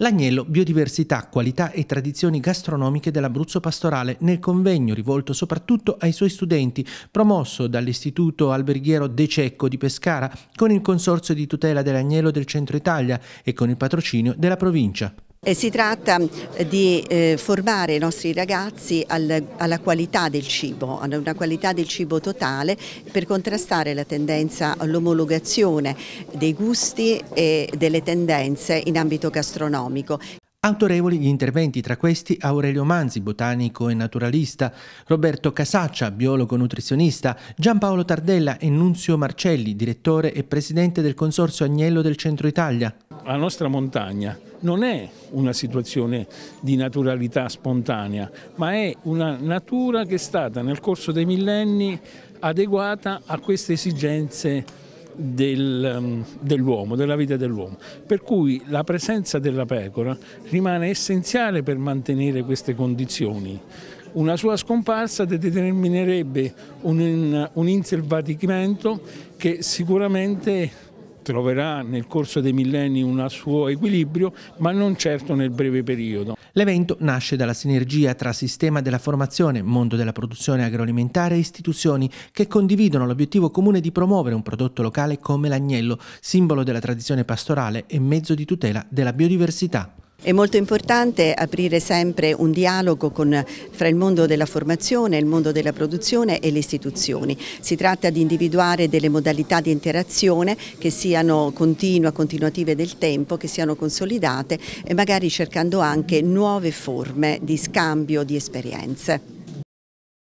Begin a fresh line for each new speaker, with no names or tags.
L'agnello, biodiversità, qualità e tradizioni gastronomiche dell'Abruzzo pastorale nel convegno rivolto soprattutto ai suoi studenti, promosso dall'Istituto Alberghiero De Cecco di Pescara con il Consorzio di tutela dell'agnello del Centro Italia e con il patrocinio della provincia.
Eh, si tratta eh, di eh, formare i nostri ragazzi alla qualità del cibo, a una qualità del cibo totale per contrastare la tendenza all'omologazione dei gusti e delle tendenze in ambito gastronomico.
Autorevoli gli interventi, tra questi Aurelio Manzi, botanico e naturalista, Roberto Casaccia, biologo nutrizionista, Giampaolo Tardella e Nunzio Marcelli, direttore e presidente del Consorzio Agnello del Centro Italia.
La nostra montagna non è una situazione di naturalità spontanea, ma è una natura che è stata nel corso dei millenni adeguata a queste esigenze del, ehm, dell'uomo, della vita dell'uomo. Per cui la presenza della pecora rimane essenziale per mantenere queste condizioni. Una sua scomparsa determinerebbe un, un inselvatichimento che sicuramente troverà nel corso dei millenni un suo equilibrio, ma non certo nel breve periodo. L'evento nasce dalla sinergia tra sistema della formazione,
mondo della produzione agroalimentare e istituzioni che condividono l'obiettivo comune di promuovere un prodotto locale come l'agnello, simbolo della tradizione pastorale e mezzo di tutela della biodiversità.
È molto importante aprire sempre un dialogo con, fra il mondo della formazione, il mondo della produzione e le istituzioni. Si tratta di individuare delle modalità di interazione che siano continua, continuative del tempo, che siano consolidate e magari cercando anche nuove forme di scambio di esperienze.